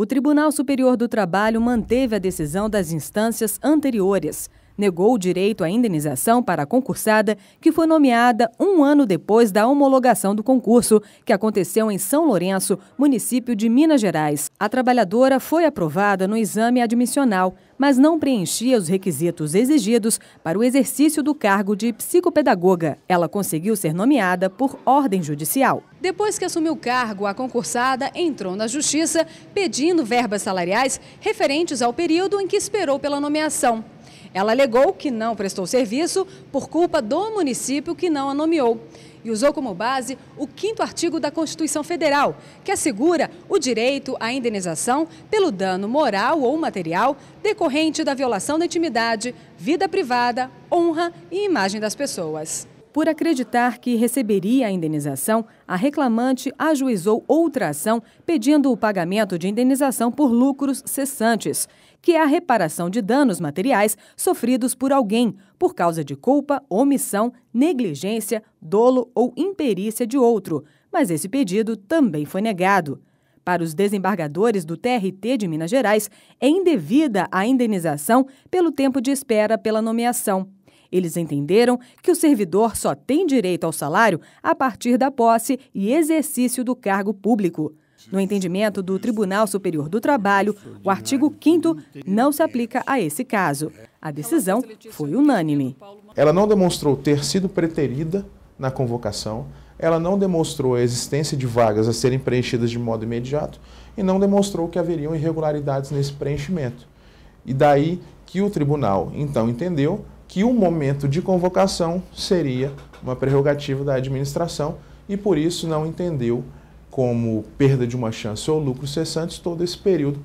O Tribunal Superior do Trabalho manteve a decisão das instâncias anteriores negou o direito à indenização para a concursada, que foi nomeada um ano depois da homologação do concurso, que aconteceu em São Lourenço, município de Minas Gerais. A trabalhadora foi aprovada no exame admissional, mas não preenchia os requisitos exigidos para o exercício do cargo de psicopedagoga. Ela conseguiu ser nomeada por ordem judicial. Depois que assumiu o cargo, a concursada entrou na justiça pedindo verbas salariais referentes ao período em que esperou pela nomeação. Ela alegou que não prestou serviço por culpa do município que não a nomeou e usou como base o quinto artigo da Constituição Federal, que assegura o direito à indenização pelo dano moral ou material decorrente da violação da intimidade, vida privada, honra e imagem das pessoas. Por acreditar que receberia a indenização, a reclamante ajuizou outra ação pedindo o pagamento de indenização por lucros cessantes, que é a reparação de danos materiais sofridos por alguém por causa de culpa, omissão, negligência, dolo ou imperícia de outro, mas esse pedido também foi negado. Para os desembargadores do TRT de Minas Gerais, é indevida a indenização pelo tempo de espera pela nomeação. Eles entenderam que o servidor só tem direito ao salário a partir da posse e exercício do cargo público. No entendimento do Tribunal Superior do Trabalho, o artigo 5 não se aplica a esse caso. A decisão foi unânime. Ela não demonstrou ter sido preterida na convocação, ela não demonstrou a existência de vagas a serem preenchidas de modo imediato e não demonstrou que haveriam irregularidades nesse preenchimento. E daí que o tribunal então entendeu que o momento de convocação seria uma prerrogativa da administração e por isso não entendeu como perda de uma chance ou lucro cessante todo esse período